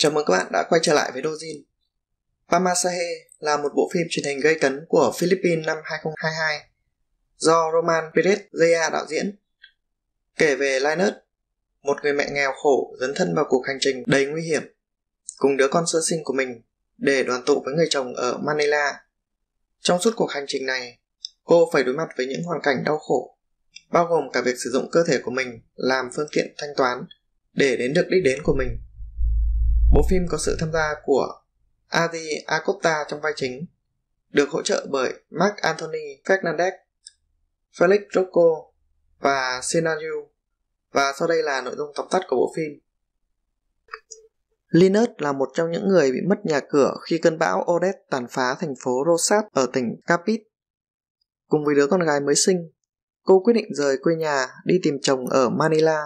Chào mừng các bạn đã quay trở lại với Dojin. Pamasahe là một bộ phim truyền hình gây cấn của Philippines năm 2022 do Roman Perez Zaya đạo diễn. Kể về Linus, một người mẹ nghèo khổ dấn thân vào cuộc hành trình đầy nguy hiểm cùng đứa con sơ sinh của mình để đoàn tụ với người chồng ở Manila. Trong suốt cuộc hành trình này, cô phải đối mặt với những hoàn cảnh đau khổ, bao gồm cả việc sử dụng cơ thể của mình làm phương tiện thanh toán để đến được đích đến của mình Bộ phim có sự tham gia của Adi Acosta trong vai chính, được hỗ trợ bởi Mark Anthony Fernandez, Felix Rocco và Senayu. Và sau đây là nội dung tóm tắt của bộ phim. Linus là một trong những người bị mất nhà cửa khi cơn bão Odette tàn phá thành phố Rosat ở tỉnh Capit. Cùng với đứa con gái mới sinh, cô quyết định rời quê nhà đi tìm chồng ở Manila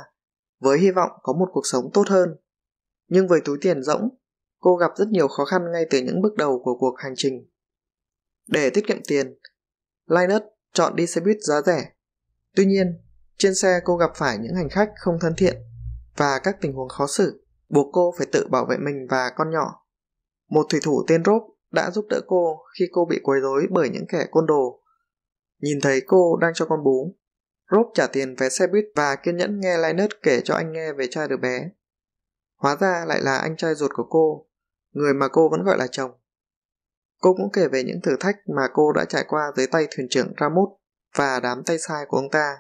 với hy vọng có một cuộc sống tốt hơn nhưng với túi tiền rỗng cô gặp rất nhiều khó khăn ngay từ những bước đầu của cuộc hành trình để tiết kiệm tiền linus chọn đi xe buýt giá rẻ tuy nhiên trên xe cô gặp phải những hành khách không thân thiện và các tình huống khó xử buộc cô phải tự bảo vệ mình và con nhỏ một thủy thủ tên Rob đã giúp đỡ cô khi cô bị quấy rối bởi những kẻ côn đồ nhìn thấy cô đang cho con bú Rob trả tiền vé xe buýt và kiên nhẫn nghe linus kể cho anh nghe về cha đứa bé hóa ra lại là anh trai ruột của cô người mà cô vẫn gọi là chồng cô cũng kể về những thử thách mà cô đã trải qua dưới tay thuyền trưởng ramut và đám tay sai của ông ta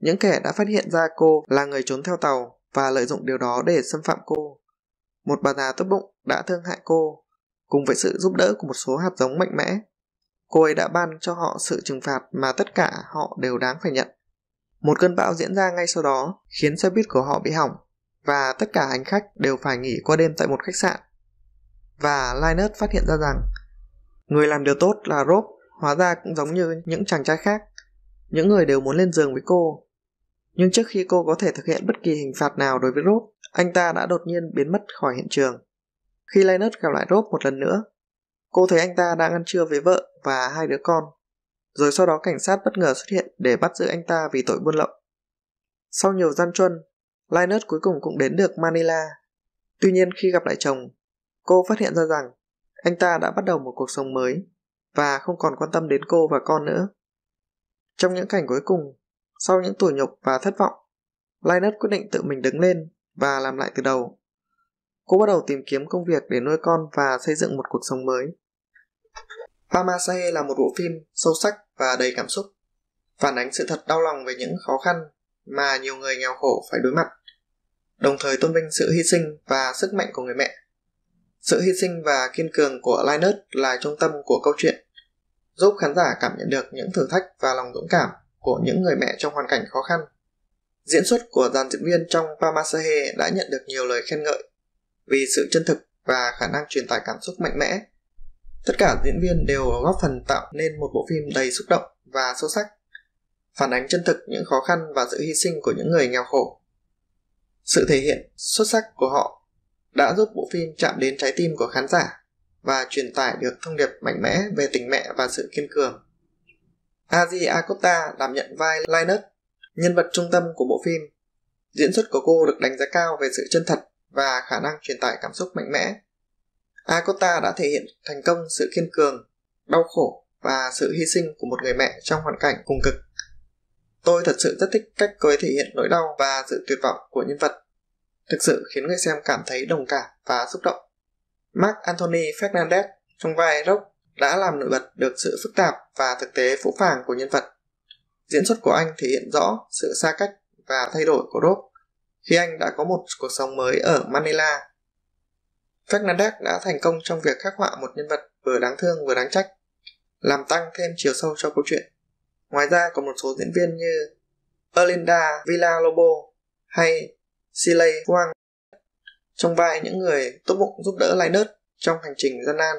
những kẻ đã phát hiện ra cô là người trốn theo tàu và lợi dụng điều đó để xâm phạm cô một bà già tốt bụng đã thương hại cô cùng với sự giúp đỡ của một số hạt giống mạnh mẽ cô ấy đã ban cho họ sự trừng phạt mà tất cả họ đều đáng phải nhận một cơn bão diễn ra ngay sau đó khiến xe buýt của họ bị hỏng và tất cả hành khách đều phải nghỉ qua đêm tại một khách sạn và linus phát hiện ra rằng người làm điều tốt là rob hóa ra cũng giống như những chàng trai khác những người đều muốn lên giường với cô nhưng trước khi cô có thể thực hiện bất kỳ hình phạt nào đối với rob anh ta đã đột nhiên biến mất khỏi hiện trường khi linus gặp lại rob một lần nữa cô thấy anh ta đang ăn trưa với vợ và hai đứa con rồi sau đó cảnh sát bất ngờ xuất hiện để bắt giữ anh ta vì tội buôn lậu sau nhiều gian truân linus cuối cùng cũng đến được manila tuy nhiên khi gặp lại chồng cô phát hiện ra rằng anh ta đã bắt đầu một cuộc sống mới và không còn quan tâm đến cô và con nữa trong những cảnh cuối cùng sau những tủi nhục và thất vọng linus quyết định tự mình đứng lên và làm lại từ đầu cô bắt đầu tìm kiếm công việc để nuôi con và xây dựng một cuộc sống mới Pamasae là một bộ phim sâu sắc và đầy cảm xúc, phản ánh sự thật đau lòng về những khó khăn mà nhiều người nghèo khổ phải đối mặt đồng thời tôn vinh sự hy sinh và sức mạnh của người mẹ. Sự hy sinh và kiên cường của Linus là trung tâm của câu chuyện, giúp khán giả cảm nhận được những thử thách và lòng dũng cảm của những người mẹ trong hoàn cảnh khó khăn. Diễn xuất của dàn diễn viên trong Pamasahe đã nhận được nhiều lời khen ngợi vì sự chân thực và khả năng truyền tải cảm xúc mạnh mẽ. Tất cả diễn viên đều góp phần tạo nên một bộ phim đầy xúc động và sâu sắc, phản ánh chân thực những khó khăn và sự hy sinh của những người nghèo khổ sự thể hiện xuất sắc của họ đã giúp bộ phim chạm đến trái tim của khán giả và truyền tải được thông điệp mạnh mẽ về tình mẹ và sự kiên cường. Aji Acosta đảm nhận vai Linus, nhân vật trung tâm của bộ phim. Diễn xuất của cô được đánh giá cao về sự chân thật và khả năng truyền tải cảm xúc mạnh mẽ. Acosta đã thể hiện thành công sự kiên cường, đau khổ và sự hy sinh của một người mẹ trong hoàn cảnh cùng cực Tôi thật sự rất thích cách cô ấy thể hiện nỗi đau và sự tuyệt vọng của nhân vật, thực sự khiến người xem cảm thấy đồng cảm và xúc động. Mark Anthony Fernandez trong vai Rock đã làm nổi bật được sự phức tạp và thực tế phũ phàng của nhân vật. Diễn xuất của anh thể hiện rõ sự xa cách và thay đổi của Rock khi anh đã có một cuộc sống mới ở Manila. Fernandez đã thành công trong việc khắc họa một nhân vật vừa đáng thương vừa đáng trách, làm tăng thêm chiều sâu cho câu chuyện. Ngoài ra còn một số diễn viên như Erlinda Villalobo hay Siley Wang trong vai những người tốt bụng giúp đỡ Linus trong hành trình gian nan.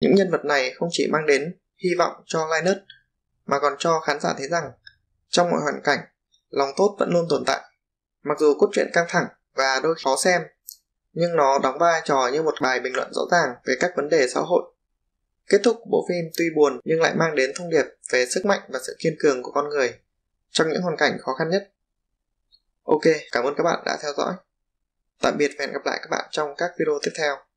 Những nhân vật này không chỉ mang đến hy vọng cho Linus mà còn cho khán giả thấy rằng trong mọi hoàn cảnh, lòng tốt vẫn luôn tồn tại. Mặc dù cốt truyện căng thẳng và đôi khó xem, nhưng nó đóng vai trò như một bài bình luận rõ ràng về các vấn đề xã hội Kết thúc bộ phim tuy buồn nhưng lại mang đến thông điệp về sức mạnh và sự kiên cường của con người trong những hoàn cảnh khó khăn nhất. Ok, cảm ơn các bạn đã theo dõi. Tạm biệt và hẹn gặp lại các bạn trong các video tiếp theo.